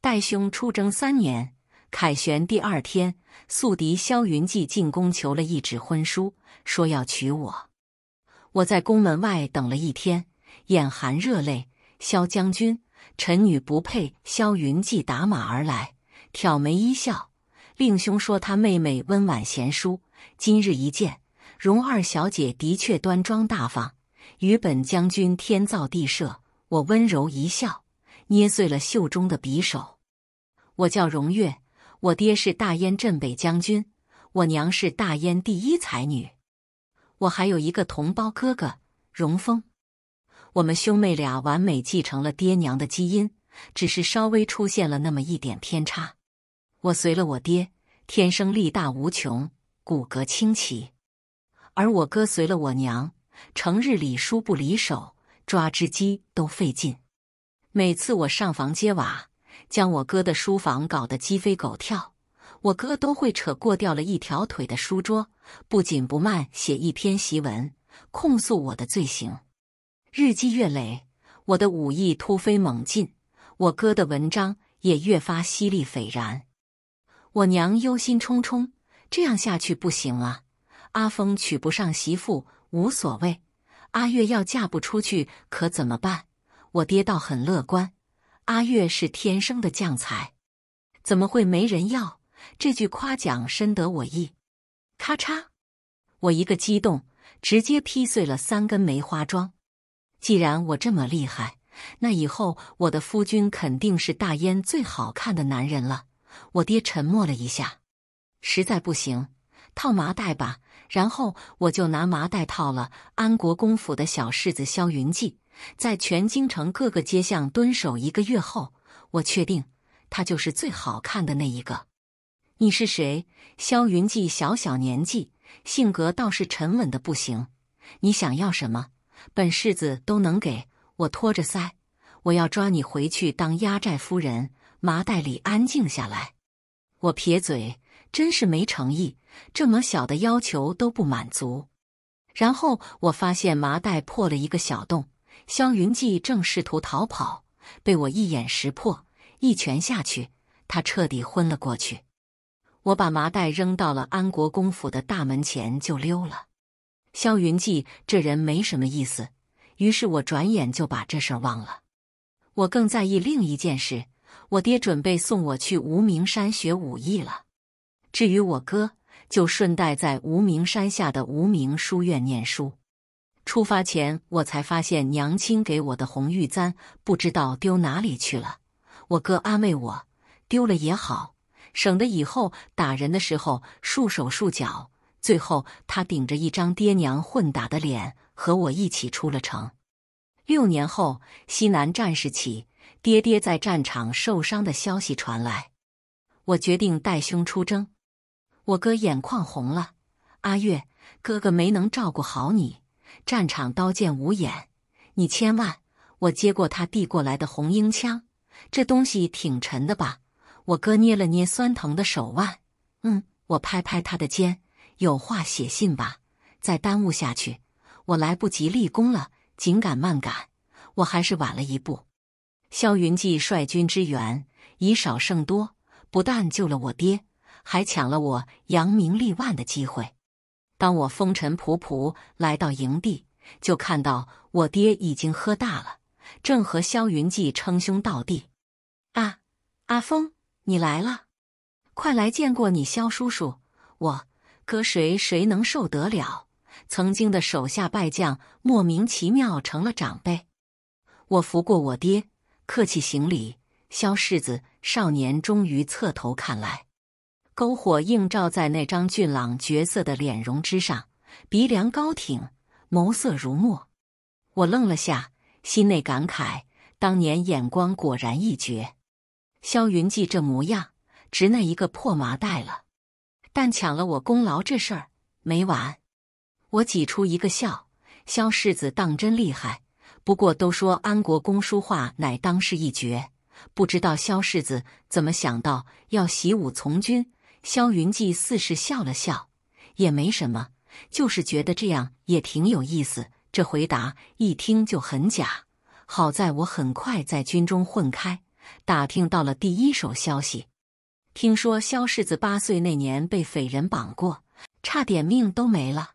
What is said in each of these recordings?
戴兄出征三年，凯旋第二天，宿敌萧云记进宫求了一纸婚书，说要娶我。我在宫门外等了一天，眼含热泪。萧将军，臣女不配。萧云记打马而来，挑眉一笑，令兄说他妹妹温婉贤淑，今日一见，容二小姐的确端庄大方，与本将军天造地设。我温柔一笑。捏碎了袖中的匕首。我叫荣月，我爹是大燕镇北将军，我娘是大燕第一才女。我还有一个同胞哥哥荣峰。我们兄妹俩完美继承了爹娘的基因，只是稍微出现了那么一点偏差。我随了我爹，天生力大无穷，骨骼清奇；而我哥随了我娘，成日里书不离手，抓只鸡都费劲。每次我上房揭瓦，将我哥的书房搞得鸡飞狗跳，我哥都会扯过掉了一条腿的书桌，不紧不慢写一篇檄文，控诉我的罪行。日积月累，我的武艺突飞猛进，我哥的文章也越发犀利斐然。我娘忧心忡忡，这样下去不行啊！阿峰娶不上媳妇无所谓，阿月要嫁不出去可怎么办？我爹倒很乐观，阿月是天生的将才，怎么会没人要？这句夸奖深得我意。咔嚓，我一个激动，直接劈碎了三根梅花桩。既然我这么厉害，那以后我的夫君肯定是大燕最好看的男人了。我爹沉默了一下，实在不行，套麻袋吧。然后我就拿麻袋套了安国公府的小世子萧云记。在全京城各个街巷蹲守一个月后，我确定他就是最好看的那一个。你是谁？萧云记，小小年纪，性格倒是沉稳的不行。你想要什么？本世子都能给我拖着腮，我要抓你回去当压寨夫人。麻袋里安静下来。我撇嘴，真是没诚意，这么小的要求都不满足。然后我发现麻袋破了一个小洞。萧云记正试图逃跑，被我一眼识破，一拳下去，他彻底昏了过去。我把麻袋扔到了安国公府的大门前，就溜了。萧云记这人没什么意思，于是我转眼就把这事儿忘了。我更在意另一件事，我爹准备送我去无名山学武艺了。至于我哥，就顺带在无名山下的无名书院念书。出发前，我才发现娘亲给我的红玉簪不知道丢哪里去了。我哥安慰我：“丢了也好，省得以后打人的时候束手束脚。”最后，他顶着一张爹娘混打的脸，和我一起出了城。六年后，西南战事起，爹爹在战场受伤的消息传来，我决定带兄出征。我哥眼眶红了：“阿月，哥哥没能照顾好你。”战场刀剑无眼，你千万。我接过他递过来的红缨枪，这东西挺沉的吧？我哥捏了捏酸疼的手腕，嗯。我拍拍他的肩，有话写信吧。再耽误下去，我来不及立功了。紧赶慢赶，我还是晚了一步。萧云霁率军支援，以少胜多，不但救了我爹，还抢了我扬名立万的机会。当我风尘仆仆来到营地，就看到我爹已经喝大了，正和萧云霁称兄道弟。啊，阿峰，你来了，快来见过你萧叔叔。我搁谁谁能受得了？曾经的手下败将，莫名其妙成了长辈。我扶过我爹，客气行礼。萧世子，少年终于侧头看来。篝火映照在那张俊朗绝色的脸容之上，鼻梁高挺，眸色如墨。我愣了下，心内感慨：当年眼光果然一绝。萧云记这模样，值那一个破麻袋了。但抢了我功劳这事儿没完。我挤出一个笑：萧世子当真厉害。不过都说安国公书画乃当世一绝，不知道萧世子怎么想到要习武从军。萧云霁似是笑了笑，也没什么，就是觉得这样也挺有意思。这回答一听就很假。好在我很快在军中混开，打听到了第一手消息。听说萧世子八岁那年被匪人绑过，差点命都没了。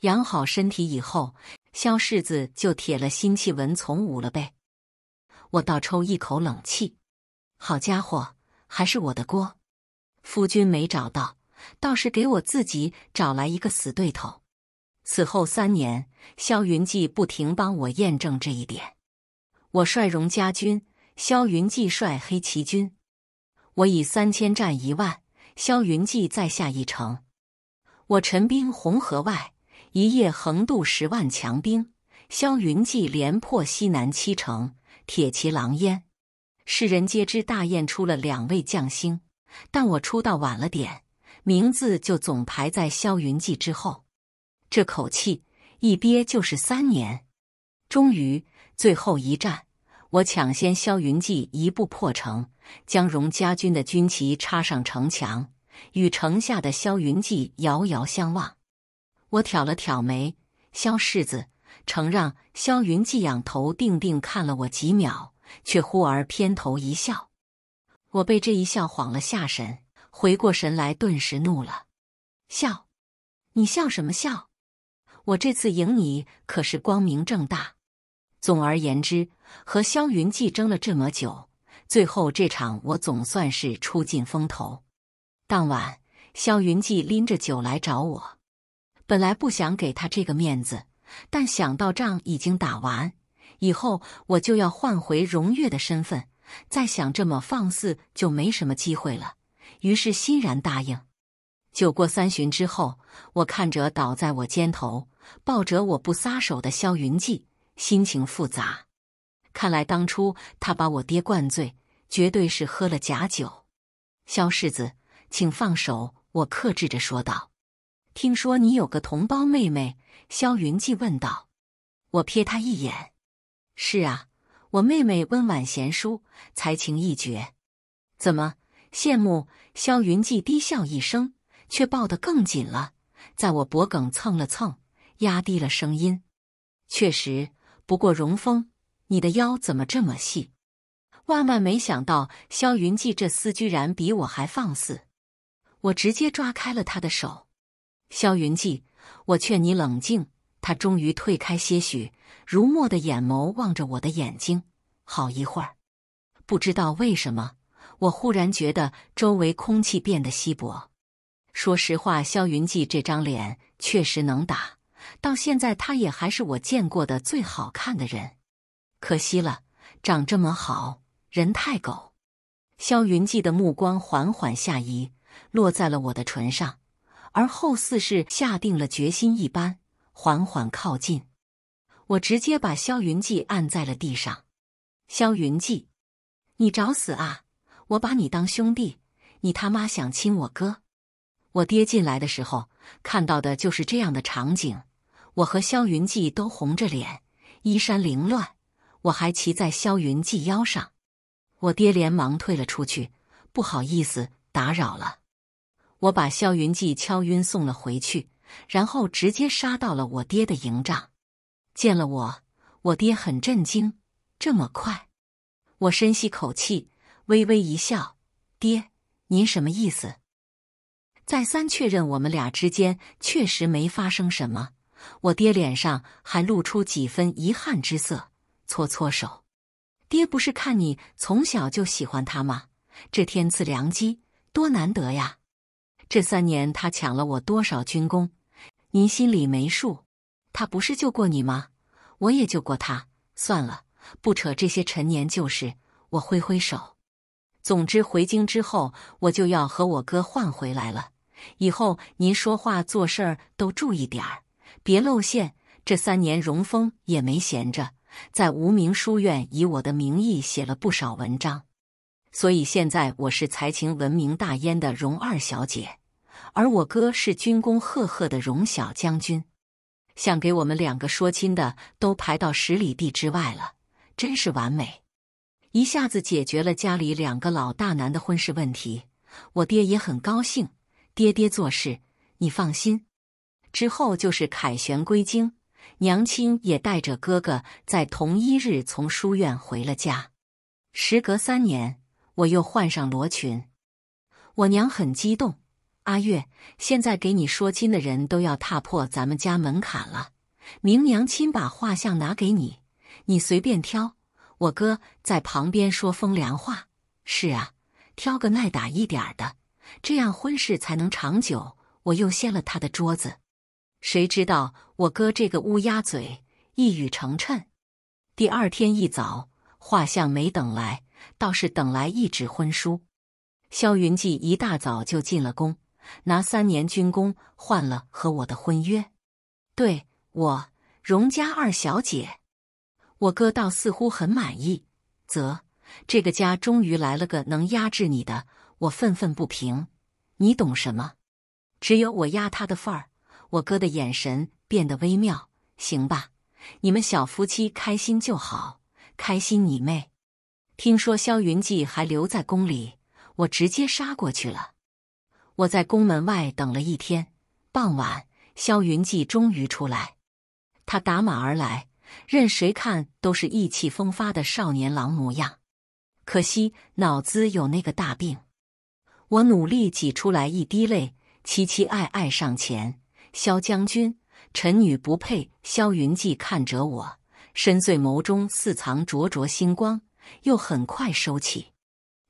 养好身体以后，萧世子就铁了心弃文从武了呗。我倒抽一口冷气，好家伙，还是我的锅！夫君没找到，倒是给我自己找来一个死对头。此后三年，萧云霁不停帮我验证这一点。我率荣家军，萧云霁率黑骑军。我以三千战一万，萧云霁再下一城。我陈兵红河外，一夜横渡十万强兵。萧云霁连破西南七城，铁骑狼烟，世人皆知大燕出了两位将星。但我出道晚了点，名字就总排在萧云记之后。这口气一憋就是三年，终于最后一战，我抢先萧云记一步破城，将荣家军的军旗插上城墙，与城下的萧云记遥遥相望。我挑了挑眉：“萧世子，承让。”萧云记仰头定定看了我几秒，却忽而偏头一笑。我被这一笑晃了下神，回过神来顿时怒了：“笑，你笑什么笑？我这次赢你可是光明正大。总而言之，和萧云记争了这么久，最后这场我总算是出尽风头。当晚，萧云记拎着酒来找我，本来不想给他这个面子，但想到仗已经打完，以后我就要换回荣月的身份。”再想这么放肆，就没什么机会了。于是欣然答应。酒过三巡之后，我看着倒在我肩头、抱着我不撒手的萧云霁，心情复杂。看来当初他把我爹灌醉，绝对是喝了假酒。萧世子，请放手，我克制着说道。听说你有个同胞妹妹？萧云霁问道。我瞥他一眼：“是啊。”我妹妹温婉贤淑，才情一绝，怎么羡慕？萧云霁低笑一声，却抱得更紧了，在我脖梗蹭了蹭，压低了声音：“确实，不过容风，你的腰怎么这么细？”万万没想到，萧云霁这厮居然比我还放肆，我直接抓开了他的手。萧云霁，我劝你冷静。他终于退开些许。如墨的眼眸望着我的眼睛，好一会儿。不知道为什么，我忽然觉得周围空气变得稀薄。说实话，萧云霁这张脸确实能打，到现在他也还是我见过的最好看的人。可惜了，长这么好人太狗。萧云霁的目光缓缓下移，落在了我的唇上，而后似是下定了决心一般，缓缓靠近。我直接把萧云记按在了地上。萧云记，你找死啊！我把你当兄弟，你他妈想亲我哥？我爹进来的时候看到的就是这样的场景。我和萧云记都红着脸，衣衫凌乱，我还骑在萧云记腰上。我爹连忙退了出去，不好意思打扰了。我把萧云记敲晕，送了回去，然后直接杀到了我爹的营帐。见了我，我爹很震惊。这么快，我深吸口气，微微一笑：“爹，您什么意思？”再三确认我们俩之间确实没发生什么，我爹脸上还露出几分遗憾之色，搓搓手：“爹不是看你从小就喜欢他吗？这天赐良机多难得呀！这三年他抢了我多少军功，您心里没数。”他不是救过你吗？我也救过他。算了，不扯这些陈年旧事。我挥挥手。总之，回京之后，我就要和我哥换回来了。以后您说话做事儿都注意点儿，别露馅。这三年，荣峰也没闲着，在无名书院以我的名义写了不少文章。所以现在我是才情闻名大燕的荣二小姐，而我哥是军功赫赫的荣小将军。想给我们两个说亲的都排到十里地之外了，真是完美，一下子解决了家里两个老大难的婚事问题。我爹也很高兴，爹爹做事你放心。之后就是凯旋归京，娘亲也带着哥哥在同一日从书院回了家。时隔三年，我又换上罗裙，我娘很激动。阿月，现在给你说亲的人都要踏破咱们家门槛了。明娘亲把画像拿给你，你随便挑。我哥在旁边说风凉话：“是啊，挑个耐打一点的，这样婚事才能长久。”我又掀了他的桌子，谁知道我哥这个乌鸦嘴一语成谶。第二天一早，画像没等来，倒是等来一纸婚书。萧云记一大早就进了宫。拿三年军功换了和我的婚约，对我，荣家二小姐，我哥倒似乎很满意。则这个家终于来了个能压制你的，我愤愤不平。你懂什么？只有我压他的份儿。我哥的眼神变得微妙。行吧，你们小夫妻开心就好，开心你妹。听说萧云记还留在宫里，我直接杀过去了。我在宫门外等了一天，傍晚，萧云霁终于出来。他打马而来，任谁看都是意气风发的少年郎模样。可惜脑子有那个大病。我努力挤出来一滴泪，凄凄爱爱上前。萧将军，臣女不配。萧云霁看着我，深邃眸中似藏灼灼星光，又很快收起。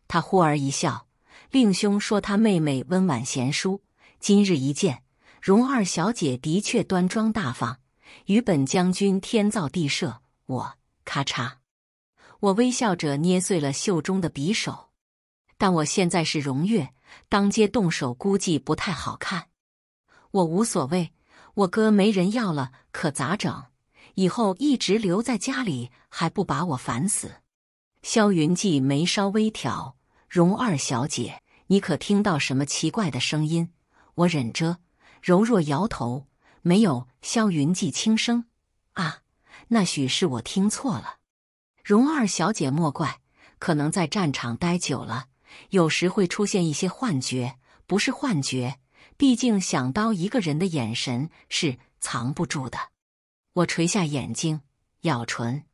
他忽而一笑。令兄说他妹妹温婉贤淑，今日一见，荣二小姐的确端庄大方，与本将军天造地设。我咔嚓，我微笑着捏碎了袖中的匕首，但我现在是荣月，当街动手估计不太好看。我无所谓，我哥没人要了，可咋整？以后一直留在家里还不把我烦死？萧云记眉梢微挑，荣二小姐。你可听到什么奇怪的声音？我忍着，柔弱摇头，没有。萧云记轻声：“啊，那许是我听错了。”荣二小姐莫怪，可能在战场待久了，有时会出现一些幻觉。不是幻觉，毕竟想刀一个人的眼神是藏不住的。我垂下眼睛，咬唇。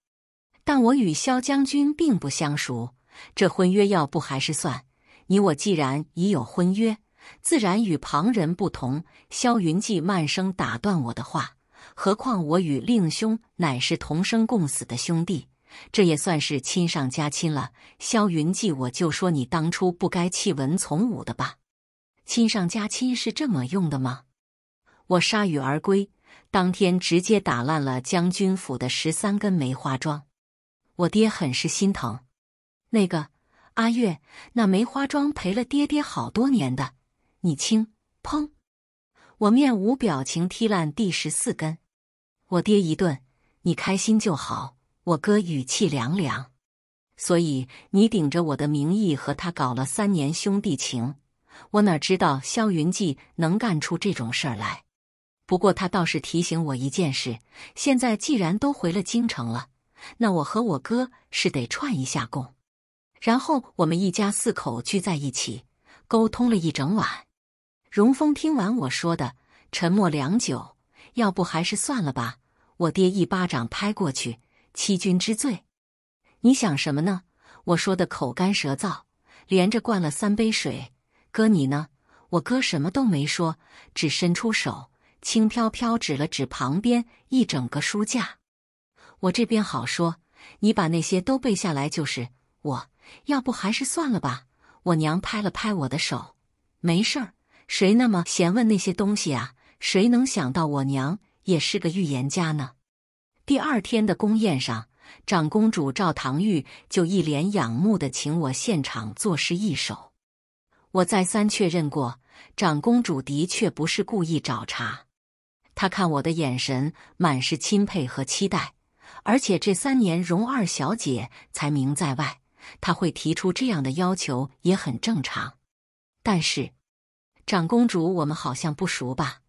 但我与萧将军并不相熟，这婚约要不还是算。你我既然已有婚约，自然与旁人不同。萧云记慢声打断我的话，何况我与令兄乃是同生共死的兄弟，这也算是亲上加亲了。萧云记，我就说你当初不该弃文从武的吧？亲上加亲是这么用的吗？我铩羽而归，当天直接打烂了将军府的十三根梅花桩，我爹很是心疼。那个。阿月，那梅花桩陪了爹爹好多年的，你轻砰！我面无表情踢烂第十四根。我爹一顿，你开心就好。我哥语气凉凉。所以你顶着我的名义和他搞了三年兄弟情，我哪知道萧云霁能干出这种事儿来？不过他倒是提醒我一件事：现在既然都回了京城了，那我和我哥是得串一下供。然后我们一家四口聚在一起，沟通了一整晚。荣峰听完我说的，沉默良久，要不还是算了吧。我爹一巴掌拍过去，欺君之罪。你想什么呢？我说的口干舌燥，连着灌了三杯水。哥，你呢？我哥什么都没说，只伸出手，轻飘飘指了指旁边一整个书架。我这边好说，你把那些都背下来就是我。要不还是算了吧。我娘拍了拍我的手，没事儿，谁那么闲问那些东西啊？谁能想到我娘也是个预言家呢？第二天的宫宴上，长公主赵唐玉就一脸仰慕的请我现场作诗一首。我再三确认过，长公主的确不是故意找茬。她看我的眼神满是钦佩和期待，而且这三年荣二小姐才名在外。他会提出这样的要求也很正常，但是，长公主，我们好像不熟吧？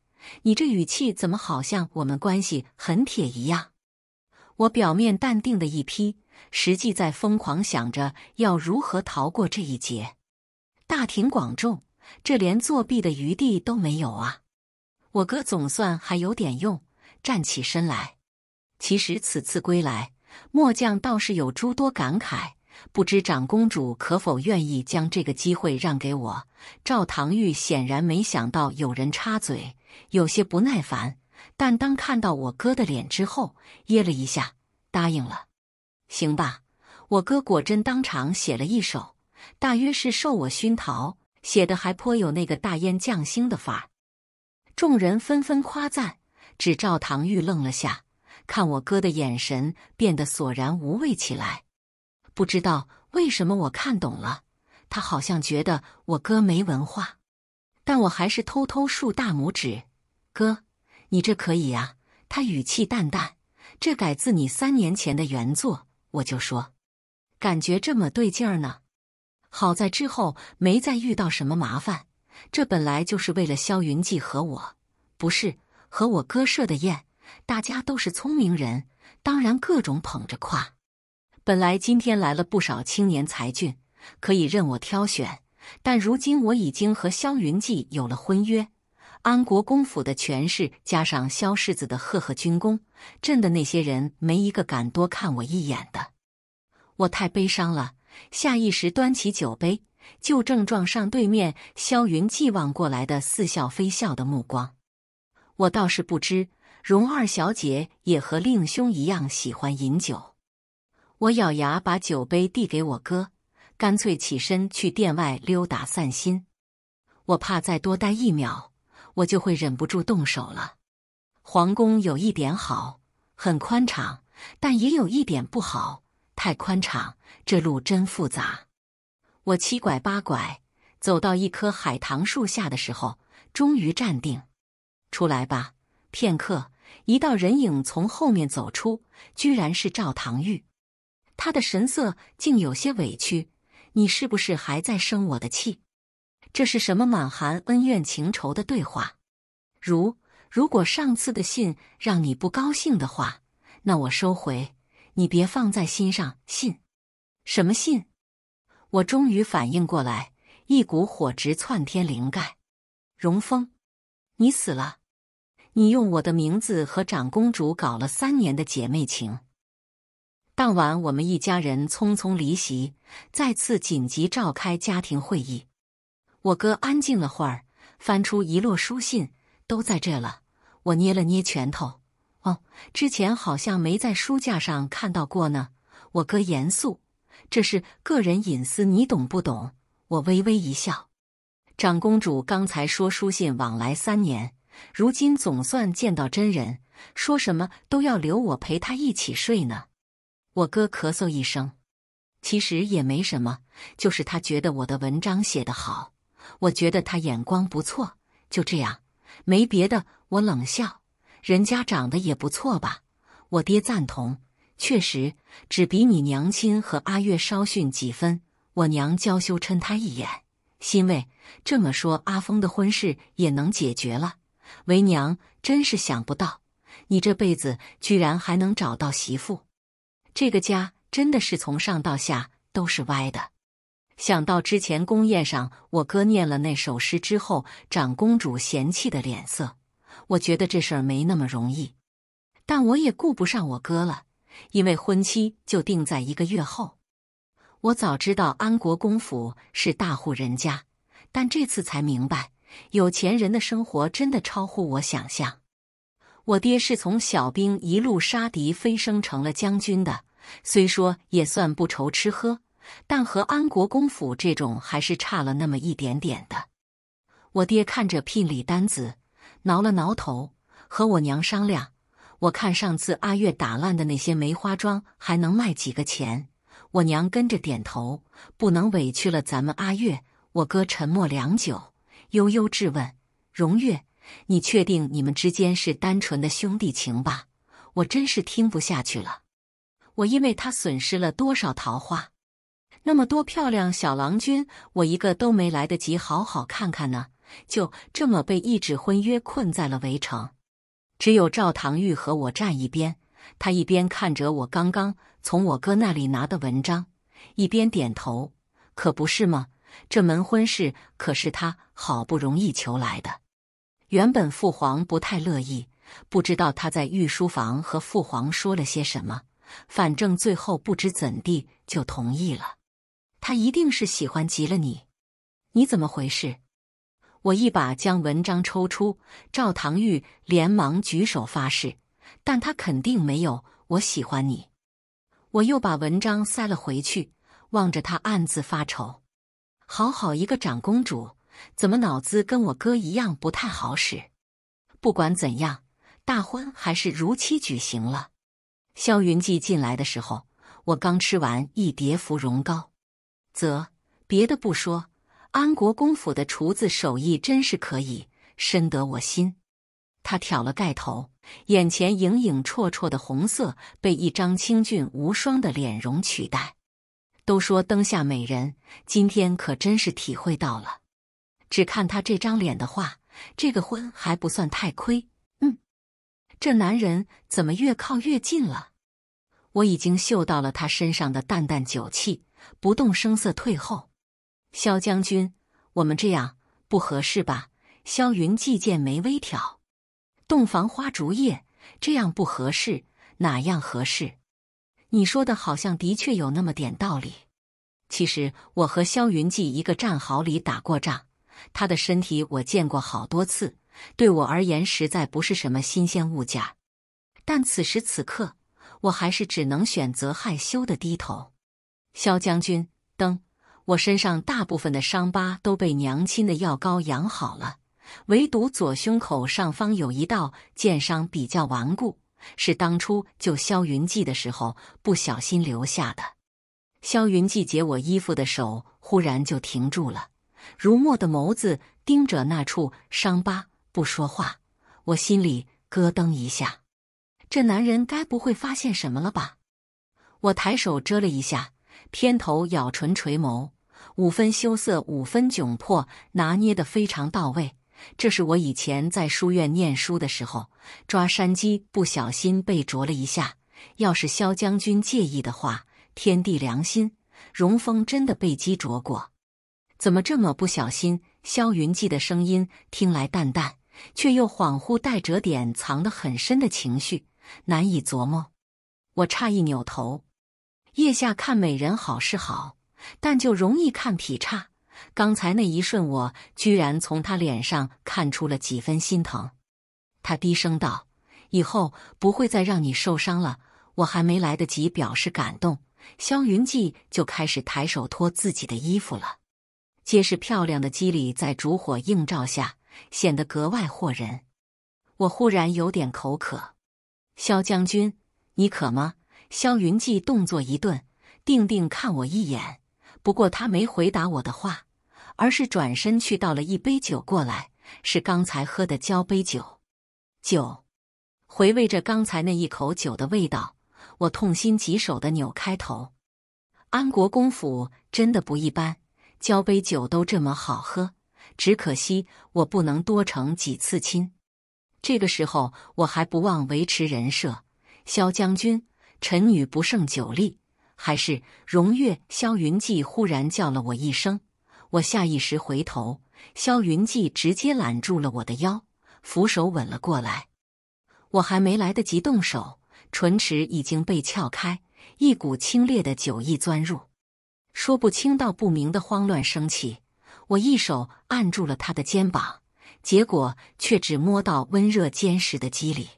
你这语气怎么好像我们关系很铁一样？我表面淡定的一批，实际在疯狂想着要如何逃过这一劫。大庭广众，这连作弊的余地都没有啊！我哥总算还有点用，站起身来。其实此次归来，末将倒是有诸多感慨。不知长公主可否愿意将这个机会让给我？赵唐玉显然没想到有人插嘴，有些不耐烦，但当看到我哥的脸之后，噎了一下，答应了。行吧，我哥果真当场写了一首，大约是受我熏陶，写的还颇有那个大燕匠星的范儿。众人纷纷夸赞，只赵唐玉愣了下，看我哥的眼神变得索然无味起来。不知道为什么我看懂了，他好像觉得我哥没文化，但我还是偷偷竖大拇指。哥，你这可以呀？他语气淡淡，这改自你三年前的原作。我就说，感觉这么对劲儿呢。好在之后没再遇到什么麻烦。这本来就是为了萧云记和我，不是和我哥设的宴。大家都是聪明人，当然各种捧着夸。本来今天来了不少青年才俊，可以任我挑选，但如今我已经和萧云霁有了婚约。安国公府的权势加上萧世子的赫赫军功，朕的那些人没一个敢多看我一眼的。我太悲伤了，下意识端起酒杯，就正撞上对面萧云霁望过来的似笑非笑的目光。我倒是不知，荣二小姐也和令兄一样喜欢饮酒。我咬牙把酒杯递给我哥，干脆起身去店外溜达散心。我怕再多待一秒，我就会忍不住动手了。皇宫有一点好，很宽敞，但也有一点不好，太宽敞。这路真复杂。我七拐八拐走到一棵海棠树下的时候，终于站定。出来吧。片刻，一道人影从后面走出，居然是赵唐玉。他的神色竟有些委屈，你是不是还在生我的气？这是什么满含恩怨情仇的对话？如如果上次的信让你不高兴的话，那我收回，你别放在心上。信？什么信？我终于反应过来，一股火直窜天灵盖。荣峰，你死了！你用我的名字和长公主搞了三年的姐妹情。当晚，我们一家人匆匆离席，再次紧急召开家庭会议。我哥安静了会儿，翻出一摞书信，都在这了。我捏了捏拳头，哦，之前好像没在书架上看到过呢。我哥严肃：“这是个人隐私，你懂不懂？”我微微一笑。长公主刚才说书信往来三年，如今总算见到真人，说什么都要留我陪她一起睡呢。我哥咳嗽一声，其实也没什么，就是他觉得我的文章写得好，我觉得他眼光不错，就这样，没别的。我冷笑，人家长得也不错吧？我爹赞同，确实只比你娘亲和阿月稍逊几分。我娘娇羞嗔他一眼，欣慰。这么说，阿峰的婚事也能解决了。为娘真是想不到，你这辈子居然还能找到媳妇。这个家真的是从上到下都是歪的。想到之前宫宴上我哥念了那首诗之后，长公主嫌弃的脸色，我觉得这事儿没那么容易。但我也顾不上我哥了，因为婚期就定在一个月后。我早知道安国公府是大户人家，但这次才明白，有钱人的生活真的超乎我想象。我爹是从小兵一路杀敌飞升成了将军的，虽说也算不愁吃喝，但和安国公府这种还是差了那么一点点的。我爹看着聘礼单子，挠了挠头，和我娘商量：“我看上次阿月打烂的那些梅花桩还能卖几个钱。”我娘跟着点头，不能委屈了咱们阿月。我哥沉默良久，悠悠质问：“荣月。”你确定你们之间是单纯的兄弟情吧？我真是听不下去了。我因为他损失了多少桃花？那么多漂亮小郎君，我一个都没来得及好好看看呢，就这么被一纸婚约困在了围城。只有赵唐玉和我站一边，他一边看着我刚刚从我哥那里拿的文章，一边点头：“可不是吗？这门婚事可是他好不容易求来的。”原本父皇不太乐意，不知道他在御书房和父皇说了些什么，反正最后不知怎地就同意了。他一定是喜欢极了你，你怎么回事？我一把将文章抽出，赵唐玉连忙举手发誓，但他肯定没有我喜欢你。我又把文章塞了回去，望着他暗自发愁：好好一个长公主。怎么脑子跟我哥一样不太好使？不管怎样，大婚还是如期举行了。萧云记进来的时候，我刚吃完一碟芙蓉糕，则别的不说，安国公府的厨子手艺真是可以，深得我心。他挑了盖头，眼前影影绰绰的红色被一张清俊无双的脸容取代。都说灯下美人，今天可真是体会到了。只看他这张脸的话，这个婚还不算太亏。嗯，这男人怎么越靠越近了？我已经嗅到了他身上的淡淡酒气，不动声色退后。萧将军，我们这样不合适吧？萧云霁剑眉微挑，洞房花烛夜这样不合适，哪样合适？你说的好像的确有那么点道理。其实我和萧云霁一个战壕里打过仗。他的身体我见过好多次，对我而言实在不是什么新鲜物件。但此时此刻，我还是只能选择害羞的低头。萧将军，灯，我身上大部分的伤疤都被娘亲的药膏养好了，唯独左胸口上方有一道剑伤比较顽固，是当初救萧云记的时候不小心留下的。萧云记解我衣服的手忽然就停住了。如墨的眸子盯着那处伤疤，不说话。我心里咯噔一下，这男人该不会发现什么了吧？我抬手遮了一下，偏头咬唇垂眸，五分羞涩，五分窘迫，拿捏得非常到位。这是我以前在书院念书的时候抓山鸡不小心被啄了一下。要是萧将军介意的话，天地良心，荣峰真的被鸡啄过。怎么这么不小心？萧云霁的声音听来淡淡，却又恍惚，带着点藏得很深的情绪，难以琢磨。我诧异，扭头，腋下看美人好是好，但就容易看劈叉。刚才那一瞬，我居然从他脸上看出了几分心疼。他低声道：“以后不会再让你受伤了。”我还没来得及表示感动，萧云霁就开始抬手脱自己的衣服了。皆是漂亮的肌理，在烛火映照下显得格外惑人。我忽然有点口渴，萧将军，你渴吗？萧云霁动作一顿，定定看我一眼。不过他没回答我的话，而是转身去倒了一杯酒过来，是刚才喝的交杯酒。酒，回味着刚才那一口酒的味道，我痛心疾首的扭开头。安国公府真的不一般。交杯酒都这么好喝，只可惜我不能多成几次亲。这个时候，我还不忘维持人设。萧将军，臣女不胜酒力。还是荣月。萧云霁忽然叫了我一声，我下意识回头，萧云霁直接揽住了我的腰，扶手吻了过来。我还没来得及动手，唇齿已经被撬开，一股清冽的酒意钻入。说不清道不明的慌乱升起，我一手按住了他的肩膀，结果却只摸到温热坚实的肌理。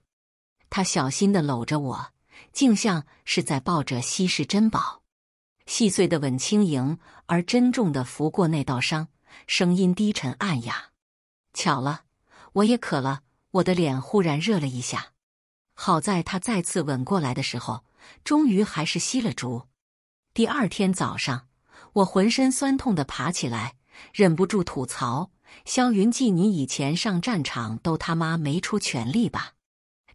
他小心的搂着我，竟像是在抱着稀世珍宝。细碎的吻轻盈而珍重的拂过那道伤，声音低沉暗哑。巧了，我也渴了。我的脸忽然热了一下。好在他再次吻过来的时候，终于还是熄了烛。第二天早上。我浑身酸痛的爬起来，忍不住吐槽：“萧云季，你以前上战场都他妈没出全力吧？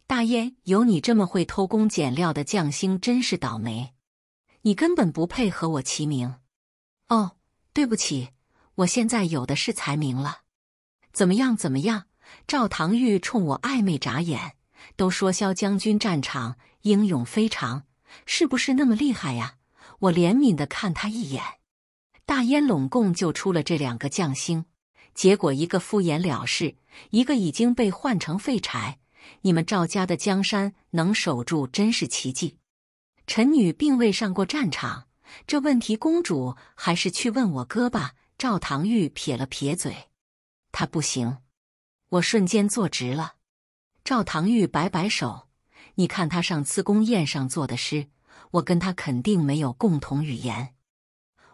大燕有你这么会偷工减料的将星，真是倒霉！你根本不配和我齐名。”哦，对不起，我现在有的是才名了。怎么样？怎么样？赵唐玉冲我暧昧眨眼，都说萧将军战场英勇非常，是不是那么厉害呀？我怜悯的看他一眼。大燕拢共就出了这两个将星，结果一个敷衍了事，一个已经被换成废柴。你们赵家的江山能守住，真是奇迹。臣女并未上过战场，这问题公主还是去问我哥吧。赵唐玉撇了撇嘴，他不行。我瞬间坐直了。赵唐玉摆摆手，你看他上次宫宴上做的诗，我跟他肯定没有共同语言。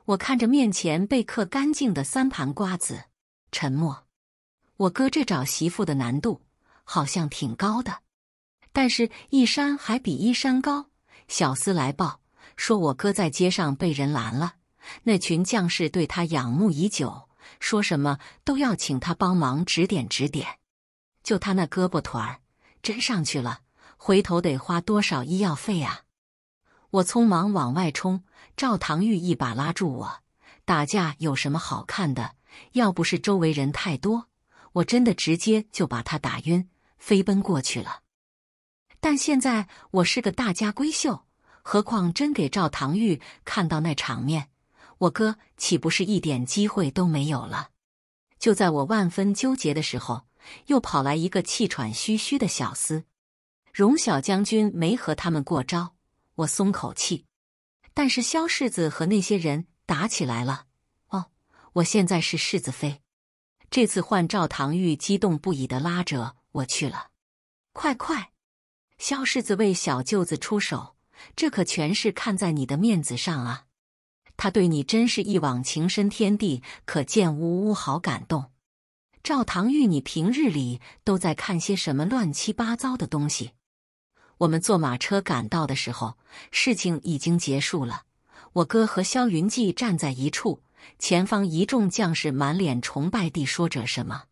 我看着面前被嗑干净的三盘瓜子，沉默。我哥这找媳妇的难度好像挺高的，但是，一山还比一山高。小厮来报说，我哥在街上被人拦了。那群将士对他仰慕已久，说什么都要请他帮忙指点指点。就他那胳膊腿儿，真上去了，回头得花多少医药费啊！我匆忙往外冲。赵唐玉一把拉住我，打架有什么好看的？要不是周围人太多，我真的直接就把他打晕，飞奔过去了。但现在我是个大家闺秀，何况真给赵唐玉看到那场面，我哥岂不是一点机会都没有了？就在我万分纠结的时候，又跑来一个气喘吁吁的小厮。荣小将军没和他们过招，我松口气。但是萧世子和那些人打起来了。哦，我现在是世子妃，这次换赵唐玉激动不已的拉着我去了。快快，萧世子为小舅子出手，这可全是看在你的面子上啊！他对你真是一往情深，天地可见。呜呜，好感动。赵唐玉，你平日里都在看些什么乱七八糟的东西？我们坐马车赶到的时候，事情已经结束了。我哥和萧云霁站在一处，前方一众将士满脸崇拜地说着什么。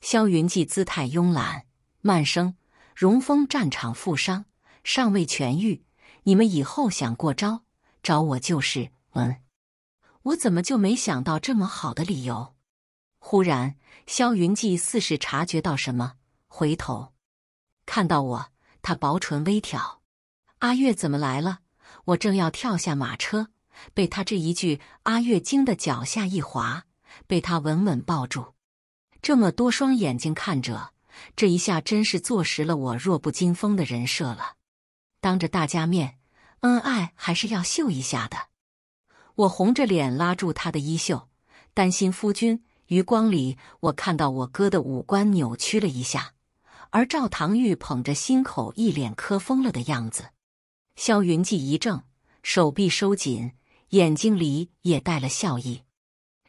萧云霁姿态慵懒，慢声：“荣峰战场负伤，尚未痊愈。你们以后想过招，找我就是。”嗯，我怎么就没想到这么好的理由？忽然，萧云霁似是察觉到什么，回头看到我。他薄唇微挑，阿月怎么来了？我正要跳下马车，被他这一句阿月惊得脚下一滑，被他稳稳抱住。这么多双眼睛看着，这一下真是坐实了我弱不禁风的人设了。当着大家面，恩爱还是要秀一下的。我红着脸拉住他的衣袖，担心夫君。余光里，我看到我哥的五官扭曲了一下。而赵唐玉捧着心口，一脸磕疯了的样子。萧云霁一怔，手臂收紧，眼睛里也带了笑意。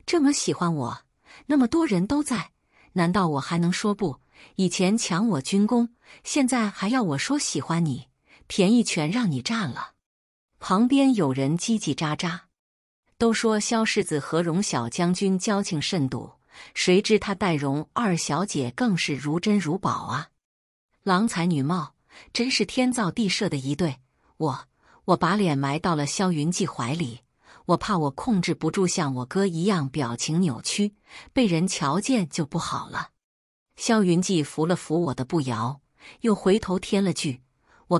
这么喜欢我，那么多人都在，难道我还能说不？以前抢我军功，现在还要我说喜欢你，便宜全让你占了。旁边有人叽叽喳喳，都说萧世子和荣小将军交情甚笃，谁知他待荣二小姐更是如珍如宝啊！郎才女貌，真是天造地设的一对。我我把脸埋到了萧云霁怀里，我怕我控制不住，像我哥一样表情扭曲，被人瞧见就不好了。萧云霁扶了扶我的步摇，又回头添了句：“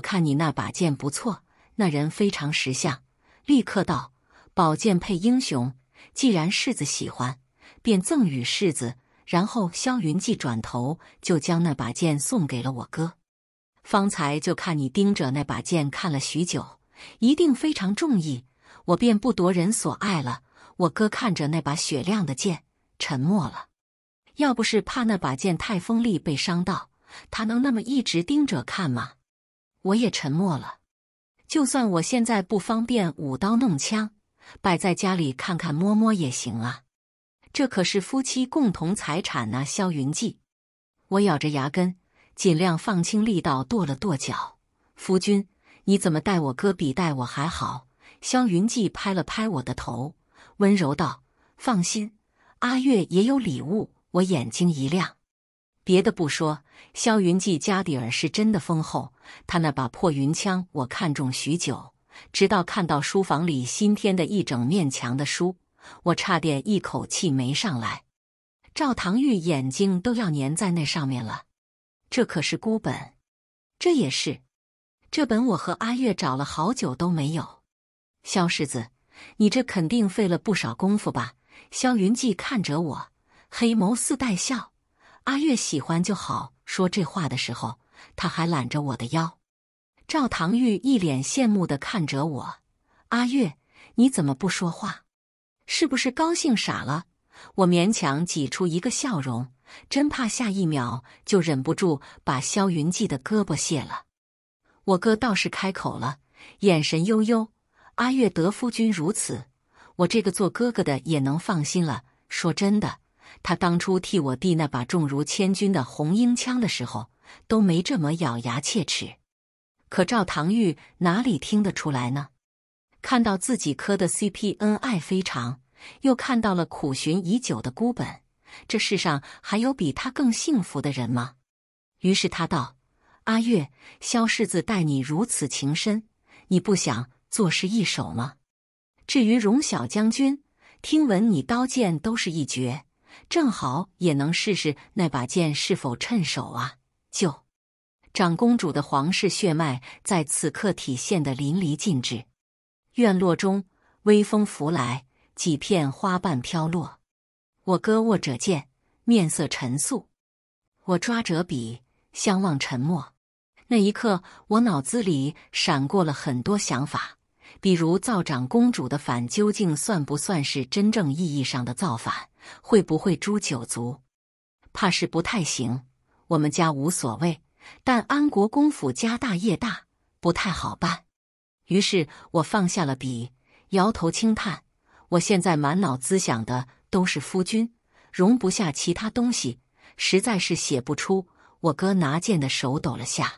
我看你那把剑不错，那人非常识相。”立刻道：“宝剑配英雄，既然世子喜欢，便赠与世子。”然后，萧云记转头就将那把剑送给了我哥。方才就看你盯着那把剑看了许久，一定非常中意，我便不夺人所爱了。我哥看着那把雪亮的剑，沉默了。要不是怕那把剑太锋利被伤到，他能那么一直盯着看吗？我也沉默了。就算我现在不方便舞刀弄枪，摆在家里看看摸摸也行啊。这可是夫妻共同财产呐，萧云记！我咬着牙根，尽量放轻力道，跺了跺脚。夫君，你怎么待我哥比待我还好？萧云记拍了拍我的头，温柔道：“放心，阿月也有礼物。”我眼睛一亮，别的不说，萧云记家底儿是真的丰厚。他那把破云枪，我看中许久，直到看到书房里新添的一整面墙的书。我差点一口气没上来，赵唐玉眼睛都要粘在那上面了。这可是孤本，这也是，这本我和阿月找了好久都没有。萧世子，你这肯定费了不少功夫吧？萧云霁看着我，黑眸似带笑。阿月喜欢就好。说这话的时候，他还揽着我的腰。赵唐玉一脸羡慕的看着我。阿月，你怎么不说话？是不是高兴傻了？我勉强挤出一个笑容，真怕下一秒就忍不住把萧云记的胳膊卸了。我哥倒是开口了，眼神悠悠：“阿月得夫君如此，我这个做哥哥的也能放心了。”说真的，他当初替我弟那把重如千钧的红缨枪的时候，都没这么咬牙切齿。可赵唐玉哪里听得出来呢？看到自己磕的 CP 恩爱非常，又看到了苦寻已久的孤本，这世上还有比他更幸福的人吗？于是他道：“阿月，萧世子待你如此情深，你不想作诗一首吗？至于荣小将军，听闻你刀剑都是一绝，正好也能试试那把剑是否趁手啊。”就，长公主的皇室血脉在此刻体现得淋漓尽致。院落中，微风拂来，几片花瓣飘落。我哥握着剑，面色沉肃；我抓着笔，相望沉默。那一刻，我脑子里闪过了很多想法，比如造长公主的反，究竟算不算是真正意义上的造反？会不会诛九族？怕是不太行。我们家无所谓，但安国公府家大业大，不太好办。于是我放下了笔，摇头轻叹。我现在满脑子想的都是夫君，容不下其他东西，实在是写不出。我哥拿剑的手抖了下，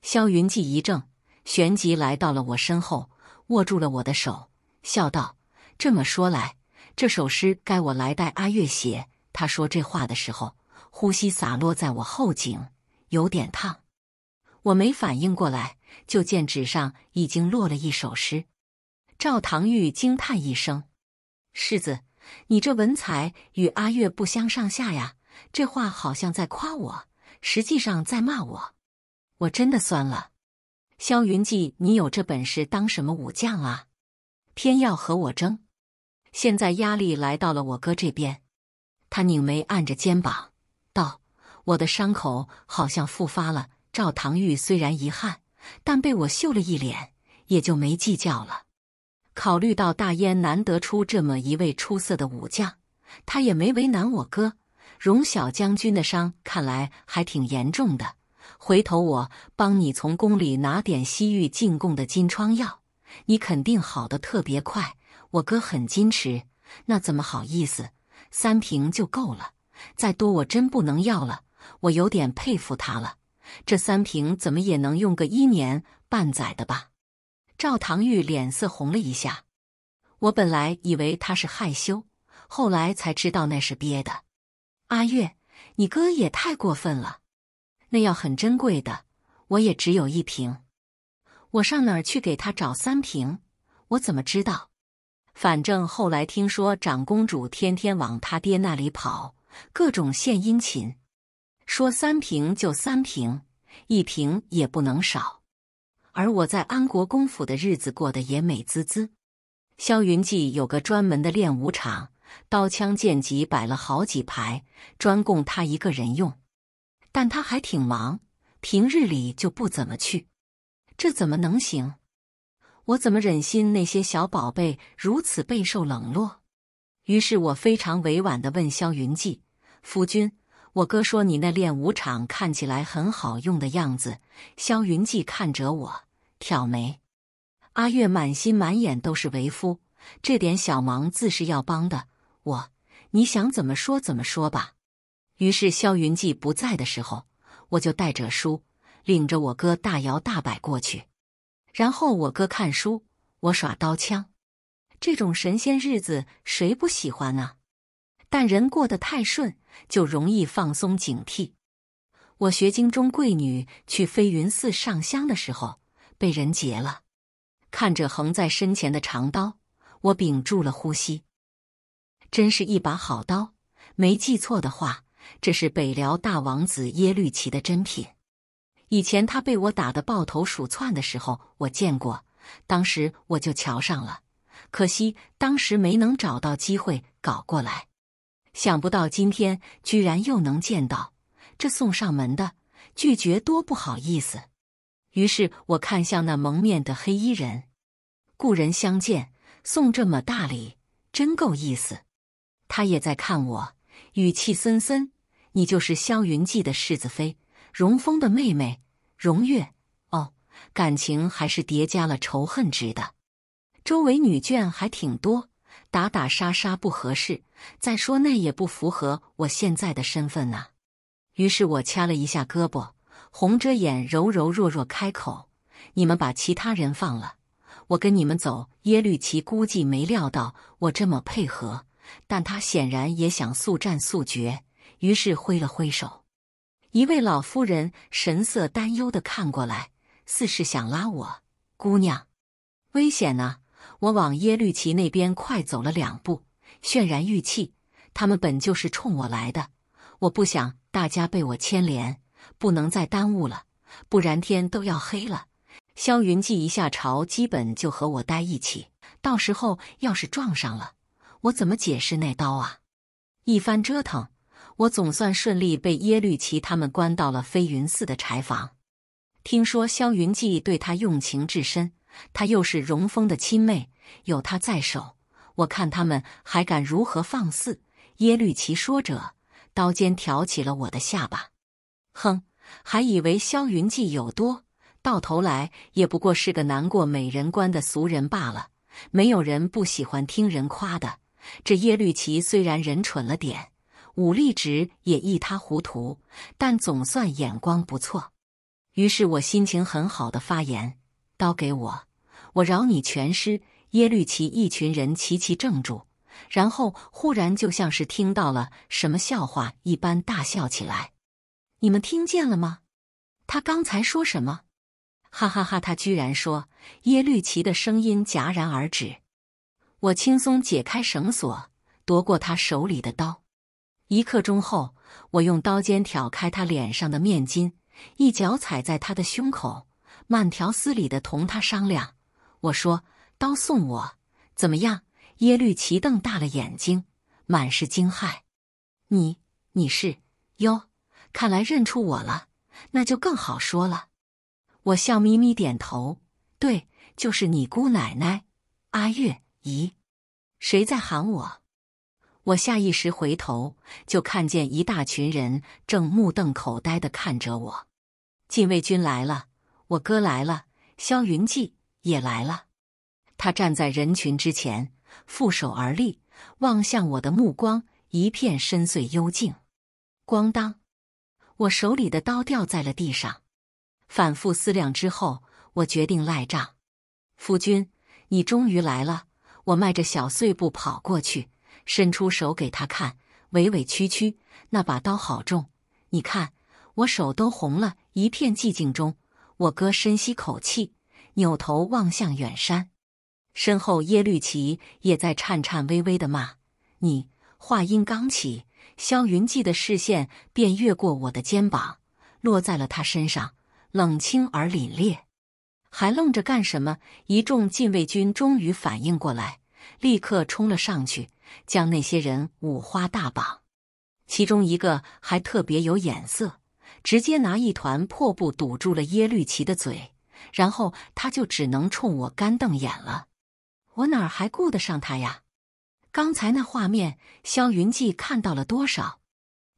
萧云霁一怔，旋即来到了我身后，握住了我的手，笑道：“这么说来，这首诗该我来代阿月写。”他说这话的时候，呼吸洒落在我后颈，有点烫。我没反应过来。就见纸上已经落了一首诗，赵唐玉惊叹一声：“世子，你这文采与阿月不相上下呀！”这话好像在夸我，实际上在骂我，我真的酸了。萧云记，你有这本事当什么武将啊？偏要和我争。现在压力来到了我哥这边，他拧眉按着肩膀道：“我的伤口好像复发了。”赵唐玉虽然遗憾。但被我秀了一脸，也就没计较了。考虑到大燕难得出这么一位出色的武将，他也没为难我哥。荣小将军的伤看来还挺严重的，回头我帮你从宫里拿点西域进贡的金疮药，你肯定好的特别快。我哥很矜持，那怎么好意思？三瓶就够了，再多我真不能要了。我有点佩服他了。这三瓶怎么也能用个一年半载的吧？赵唐玉脸色红了一下。我本来以为他是害羞，后来才知道那是憋的。阿月，你哥也太过分了。那药很珍贵的，我也只有一瓶。我上哪儿去给他找三瓶？我怎么知道？反正后来听说长公主天天往他爹那里跑，各种献殷勤。说三瓶就三瓶，一瓶也不能少。而我在安国公府的日子过得也美滋滋。萧云记有个专门的练武场，刀枪剑戟摆了好几排，专供他一个人用。但他还挺忙，平日里就不怎么去。这怎么能行？我怎么忍心那些小宝贝如此备受冷落？于是我非常委婉的问萧云记：“夫君。”我哥说：“你那练武场看起来很好用的样子。”萧云记看着我挑眉。阿月满心满眼都是为夫，这点小忙自是要帮的。我，你想怎么说怎么说吧。于是萧云记不在的时候，我就带着书，领着我哥大摇大摆过去，然后我哥看书，我耍刀枪。这种神仙日子谁不喜欢啊？但人过得太顺，就容易放松警惕。我学京中贵女去飞云寺上香的时候，被人劫了。看着横在身前的长刀，我屏住了呼吸。真是一把好刀，没记错的话，这是北辽大王子耶律齐的真品。以前他被我打得抱头鼠窜的时候，我见过，当时我就瞧上了，可惜当时没能找到机会搞过来。想不到今天居然又能见到，这送上门的拒绝多不好意思。于是我看向那蒙面的黑衣人，故人相见，送这么大礼，真够意思。他也在看我，语气森森：“你就是萧云记的世子妃，荣峰的妹妹荣月。”哦，感情还是叠加了仇恨值的。周围女眷还挺多。打打杀杀不合适，再说那也不符合我现在的身份呐。于是我掐了一下胳膊，红着眼柔柔弱弱开口：“你们把其他人放了，我跟你们走。”耶律齐估计没料到我这么配合，但他显然也想速战速决，于是挥了挥手。一位老夫人神色担忧的看过来，似是想拉我：“姑娘，危险啊！”我往耶律齐那边快走了两步，泫然欲泣。他们本就是冲我来的，我不想大家被我牵连，不能再耽误了，不然天都要黑了。萧云记一下朝，基本就和我待一起。到时候要是撞上了，我怎么解释那刀啊？一番折腾，我总算顺利被耶律齐他们关到了飞云寺的柴房。听说萧云记对他用情至深，他又是荣峰的亲妹。有他在手，我看他们还敢如何放肆？耶律齐说着，刀尖挑起了我的下巴。哼，还以为萧云计有多，到头来也不过是个难过美人关的俗人罢了。没有人不喜欢听人夸的。这耶律齐虽然人蠢了点，武力值也一塌糊涂，但总算眼光不错。于是我心情很好的发言：“刀给我，我饶你全尸。”耶律齐一群人齐齐怔住，然后忽然就像是听到了什么笑话一般大笑起来。你们听见了吗？他刚才说什么？哈哈哈！他居然说……耶律齐的声音戛然而止。我轻松解开绳索，夺过他手里的刀。一刻钟后，我用刀尖挑开他脸上的面巾，一脚踩在他的胸口，慢条斯理的同他商量。我说。刀送我，怎么样？耶律齐瞪大了眼睛，满是惊骇。你你是哟，看来认出我了，那就更好说了。我笑眯眯点头，对，就是你姑奶奶阿月。咦，谁在喊我？我下意识回头，就看见一大群人正目瞪口呆的看着我。禁卫军来了，我哥来了，萧云记也来了。他站在人群之前，负手而立，望向我的目光一片深邃幽静。咣当，我手里的刀掉在了地上。反复思量之后，我决定赖账。夫君，你终于来了！我迈着小碎步跑过去，伸出手给他看，委委屈屈。那把刀好重，你看，我手都红了。一片寂静中，我哥深吸口气，扭头望向远山。身后，耶律齐也在颤颤巍巍的骂你。话音刚起，萧云霁的视线便越过我的肩膀，落在了他身上，冷清而凛冽。还愣着干什么？一众禁卫军终于反应过来，立刻冲了上去，将那些人五花大绑。其中一个还特别有眼色，直接拿一团破布堵住了耶律齐的嘴，然后他就只能冲我干瞪眼了。我哪还顾得上他呀？刚才那画面，萧云霁看到了多少？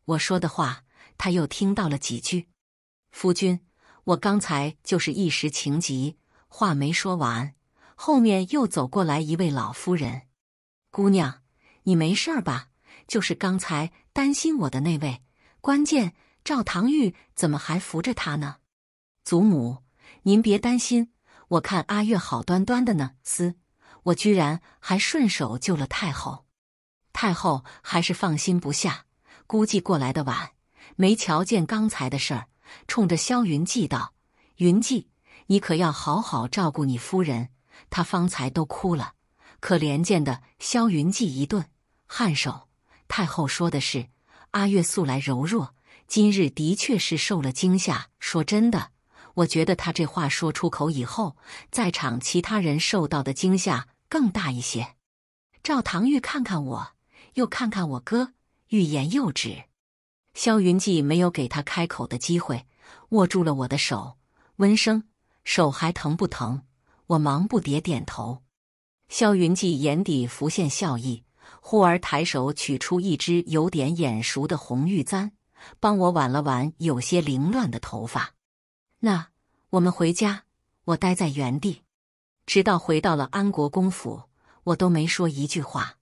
我说的话，他又听到了几句。夫君，我刚才就是一时情急，话没说完。后面又走过来一位老夫人，姑娘，你没事儿吧？就是刚才担心我的那位。关键赵唐玉怎么还扶着他呢？祖母，您别担心，我看阿月好端端的呢。嘶。我居然还顺手救了太后，太后还是放心不下，估计过来的晚，没瞧见刚才的事儿，冲着萧云记道：“云记，你可要好好照顾你夫人，她方才都哭了，可怜见的。”萧云记一顿，颔首。太后说的是：“阿月素来柔弱，今日的确是受了惊吓。说真的，我觉得他这话说出口以后，在场其他人受到的惊吓。”更大一些，赵唐玉看看我，又看看我哥，欲言又止。萧云霁没有给他开口的机会，握住了我的手，温声：“手还疼不疼？”我忙不迭点头。萧云霁眼底浮现笑意，忽而抬手取出一只有点眼熟的红玉簪，帮我挽了挽有些凌乱的头发。那我们回家，我待在原地。直到回到了安国公府，我都没说一句话。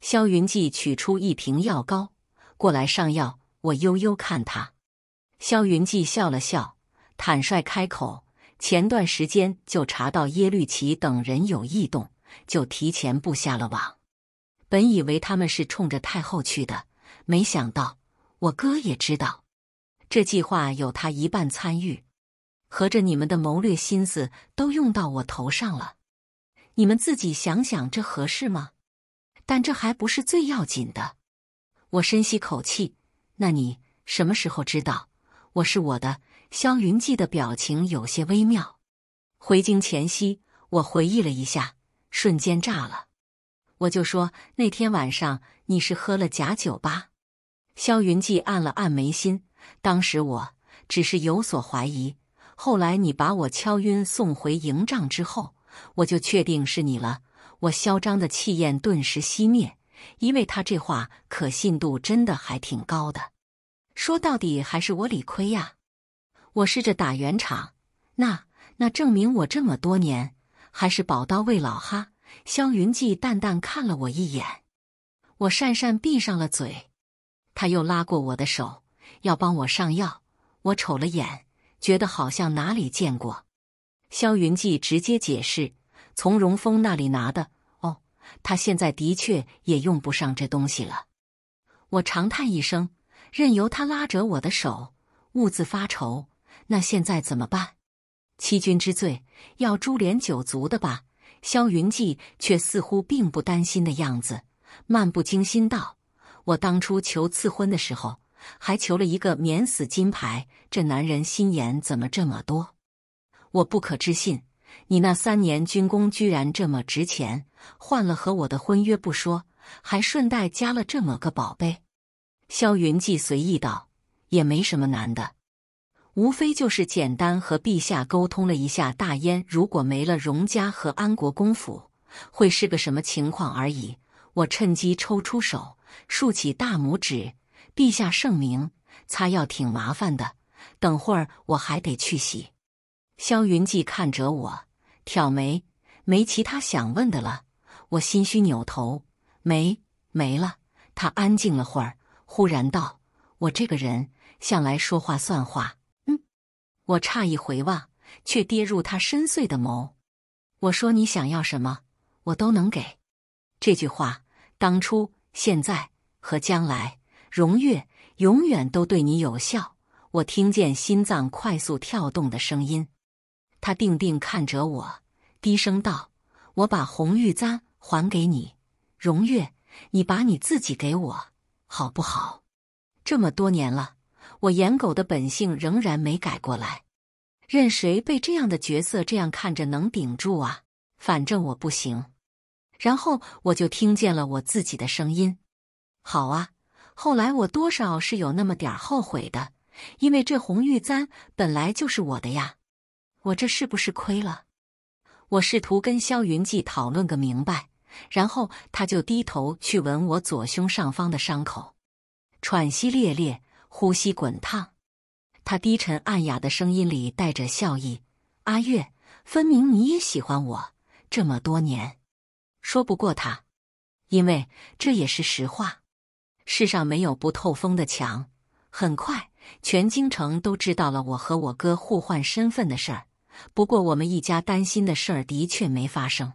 萧云霁取出一瓶药膏，过来上药。我悠悠看他，萧云霁笑了笑，坦率开口：“前段时间就查到耶律齐等人有异动，就提前布下了网。本以为他们是冲着太后去的，没想到我哥也知道，这计划有他一半参与。”合着你们的谋略心思都用到我头上了，你们自己想想，这合适吗？但这还不是最要紧的。我深吸口气，那你什么时候知道我是我的？萧云记的表情有些微妙。回京前夕，我回忆了一下，瞬间炸了。我就说那天晚上你是喝了假酒吧。萧云记按了按眉心，当时我只是有所怀疑。后来你把我敲晕，送回营帐之后，我就确定是你了。我嚣张的气焰顿时熄灭，因为他这话可信度真的还挺高的。说到底还是我理亏呀。我试着打圆场，那那证明我这么多年还是宝刀未老哈。萧云霁淡淡看了我一眼，我讪讪闭上了嘴。他又拉过我的手，要帮我上药。我瞅了眼。觉得好像哪里见过，萧云记直接解释：“从荣峰那里拿的哦，他现在的确也用不上这东西了。”我长叹一声，任由他拉着我的手，兀自发愁：“那现在怎么办？欺君之罪，要株连九族的吧？”萧云记却似乎并不担心的样子，漫不经心道：“我当初求赐婚的时候。”还求了一个免死金牌，这男人心眼怎么这么多？我不可置信，你那三年军功居然这么值钱，换了和我的婚约不说，还顺带加了这么个宝贝。萧云霁随意道：“也没什么难的，无非就是简单和陛下沟通了一下，大燕如果没了荣家和安国公府，会是个什么情况而已。”我趁机抽出手，竖起大拇指。陛下圣明，擦药挺麻烦的。等会儿我还得去洗。萧云霁看着我，挑眉，没其他想问的了。我心虚扭头，没没了。他安静了会儿，忽然道：“我这个人向来说话算话。”嗯，我诧异回望，却跌入他深邃的眸。我说：“你想要什么，我都能给。”这句话，当初、现在和将来。荣月永远都对你有效。我听见心脏快速跳动的声音，他定定看着我，低声道：“我把红玉簪还给你，荣月，你把你自己给我，好不好？”这么多年了，我颜狗的本性仍然没改过来。任谁被这样的角色这样看着，能顶住啊？反正我不行。然后我就听见了我自己的声音：“好啊。”后来我多少是有那么点儿后悔的，因为这红玉簪本来就是我的呀，我这是不是亏了？我试图跟萧云记讨论个明白，然后他就低头去闻我左胸上方的伤口，喘息烈烈，呼吸滚烫。他低沉暗哑的声音里带着笑意：“阿月，分明你也喜欢我这么多年。”说不过他，因为这也是实话。世上没有不透风的墙，很快全京城都知道了我和我哥互换身份的事儿。不过我们一家担心的事儿的确没发生，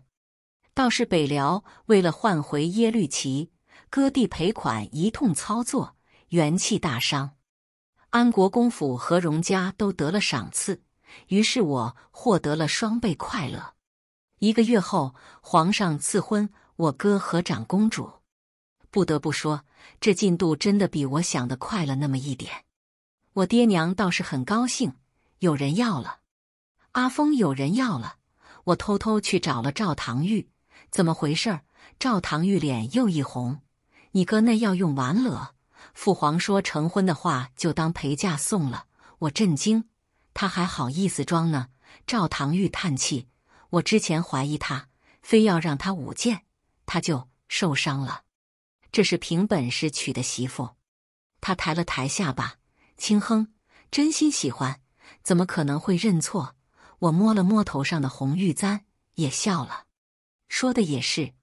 倒是北辽为了换回耶律齐，割地赔款一通操作，元气大伤。安国公府和荣家都得了赏赐，于是我获得了双倍快乐。一个月后，皇上赐婚我哥和长公主，不得不说。这进度真的比我想的快了那么一点，我爹娘倒是很高兴，有人要了，阿峰有人要了。我偷偷去找了赵唐玉，怎么回事儿？赵唐玉脸又一红，你哥那药用完了，父皇说成婚的话就当陪嫁送了。我震惊，他还好意思装呢？赵唐玉叹气，我之前怀疑他，非要让他舞剑，他就受伤了。这是凭本事娶的媳妇，他抬了抬下巴，轻哼：“真心喜欢，怎么可能会认错？”我摸了摸头上的红玉簪，也笑了，说的也是。